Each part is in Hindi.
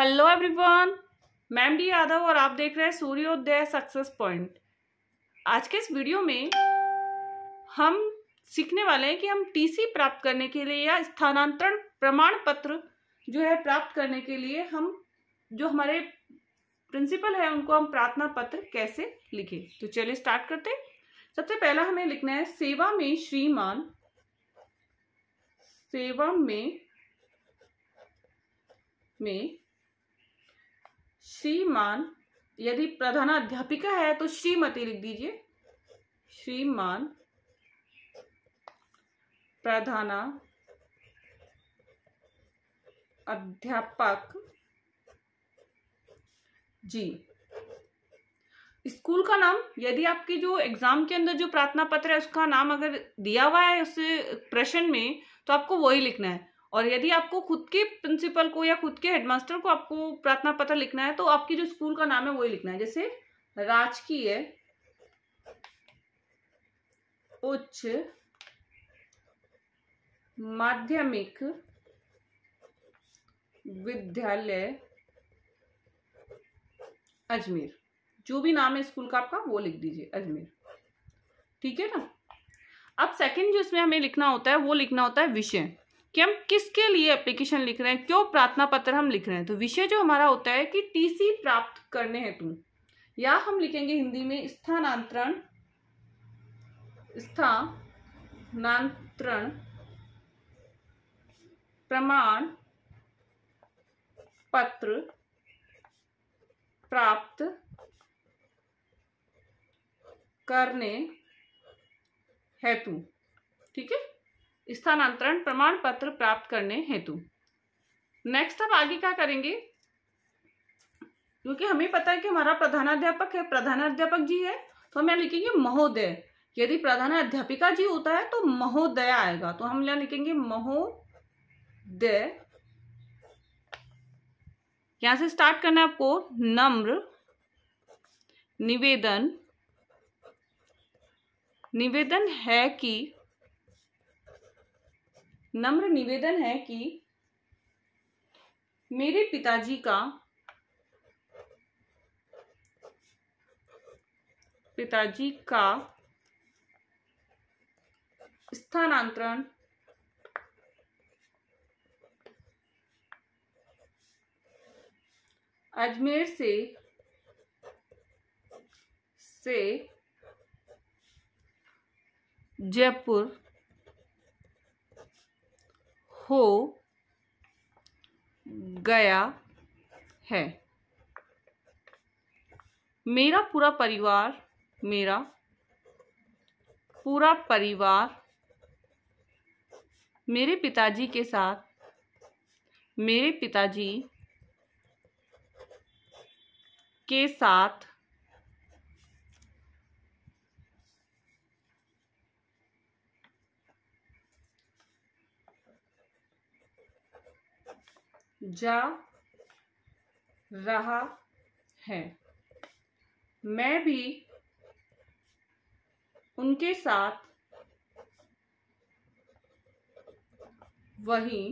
hello everyone ma'am D Yadav और आप देख रहे हैं सूर्योदय सक्सेस पॉइंट आज के इस वीडियो में हम सीखने वाले हैं कि हम टीसी प्राप्त करने के लिए या स्थानांतरण प्रमाण पत्र जो है प्राप्त करने के लिए हम जो हमारे प्रिंसिपल है उनको हम प्रार्थना पत्र कैसे लिखें तो चलिए स्टार्ट करते हैं सबसे पहला हमें लिखना है सेवा में श्रीमान सेवा में में श्रीमान यदि प्रधानाध्यापिका है तो श्रीमती लिख दीजिए श्रीमान प्रधाना अध्यापक जी स्कूल का नाम यदि आपके जो एग्जाम के अंदर जो प्रार्थना पत्र है उसका नाम अगर दिया हुआ है उस प्रश्न में तो आपको वही लिखना है और यदि आपको खुद के प्रिंसिपल को या खुद के हेडमास्टर को आपको प्रार्थना पत्र लिखना है तो आपके जो स्कूल का नाम है वही लिखना है जैसे राजकीय उच्च माध्यमिक विद्यालय अजमेर जो भी नाम है स्कूल का आपका वो लिख दीजिए अजमेर ठीक है ना अब सेकंड जो इसमें हमें लिखना होता है वो लिखना होता है विषय कि हम किसके लिए एप्लीकेशन लिख रहे हैं क्यों प्रार्थना पत्र हम लिख रहे हैं तो विषय जो हमारा होता है कि टीसी प्राप्त करने हेतु या हम लिखेंगे हिंदी में स्थानांतरण स्थानांतरण प्रमाण पत्र प्राप्त करने हेतु ठीक है स्थानांतरण प्रमाण पत्र प्राप्त करने हेतु नेक्स्ट अब आगे क्या करेंगे क्योंकि हमें पता है कि हमारा प्रधानाध्यापक है प्रधानाध्यापक जी है तो हम यहाँ लिखेंगे महोदय यदि प्रधानाध्यापिका जी होता है तो महोदय आएगा तो हम यहाँ लिखेंगे महोदय यहां से स्टार्ट करना है आपको नम्र निवेदन निवेदन है कि नम्र निवेदन है कि मेरे पिताजी का पिताजी का स्थानांतरण अजमेर से से जयपुर खो गया है मेरा पूरा परिवार मेरा पूरा परिवार मेरे पिताजी के साथ मेरे पिताजी के साथ जा रहा है मैं भी उनके साथ वही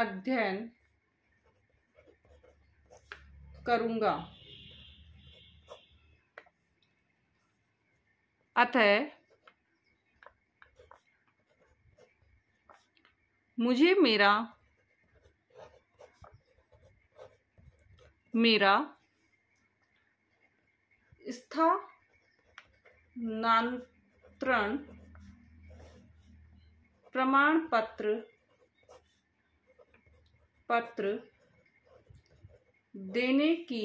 अध्ययन करूंगा अतः मुझे मेरा मेरा स्थानांतरण प्रमाण पत्र पत्र देने की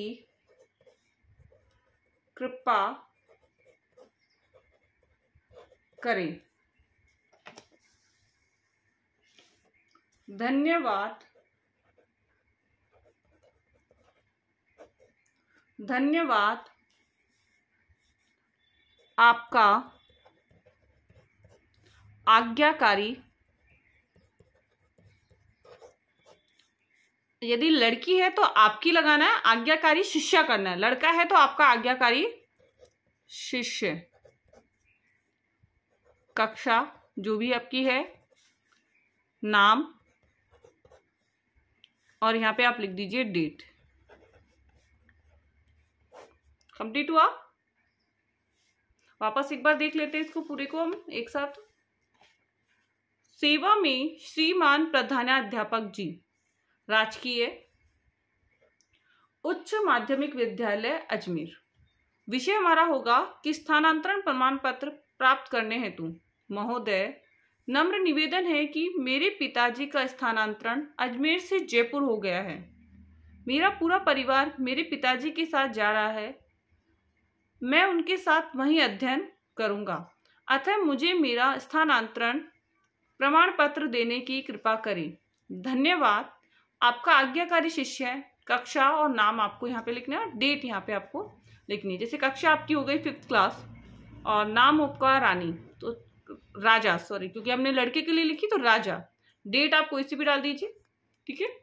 कृपा करें धन्यवाद धन्यवाद आपका आज्ञाकारी यदि लड़की है तो आपकी लगाना है आज्ञाकारी शिष्य करना है लड़का है तो आपका आज्ञाकारी शिष्य कक्षा जो भी आपकी है नाम और यहाँ पे आप लिख दीजिए डेट कंप्लीट हुआ वापस एक बार देख लेते हैं इसको पूरे को हम एक साथ सेवा में श्रीमान प्रधानाध्यापक जी राजकीय उच्च माध्यमिक विद्यालय अजमेर विषय हमारा होगा कि स्थानांतरण प्रमाण पत्र प्राप्त करने हेतु महोदय नम्र निवेदन है कि मेरे पिताजी का स्थानांतरण अजमेर से जयपुर हो गया है मेरा पूरा परिवार मेरे पिताजी के साथ जा रहा है मैं उनके साथ वहीं अध्ययन करूंगा अतः मुझे मेरा स्थानांतरण प्रमाण पत्र देने की कृपा करें धन्यवाद आपका आज्ञाकारी शिष्य है कक्षा और नाम आपको यहाँ पे लिखना है डेट यहाँ पे आपको लिखनी है जैसे कक्षा आपकी हो गई फिफ्थ क्लास और नाम आपका रानी तो राजा सॉरी क्योंकि हमने लड़के के लिए लिखी तो राजा डेट आप कोई सी भी डाल दीजिए ठीक है